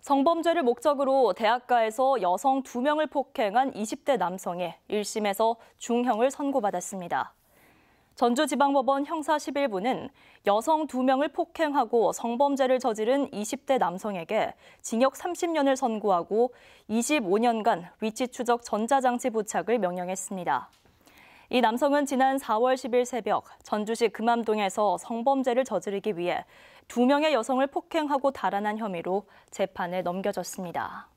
성범죄를 목적으로 대학가에서 여성 2명을 폭행한 20대 남성에 1심에서 중형을 선고받았습니다. 전주지방법원 형사 11부는 여성 2명을 폭행하고 성범죄를 저지른 20대 남성에게 징역 30년을 선고하고 25년간 위치추적 전자장치 부착을 명령했습니다. 이 남성은 지난 4월 10일 새벽 전주시 금암동에서 성범죄를 저지르기 위해 두 명의 여성을 폭행하고 달아난 혐의로 재판에 넘겨졌습니다.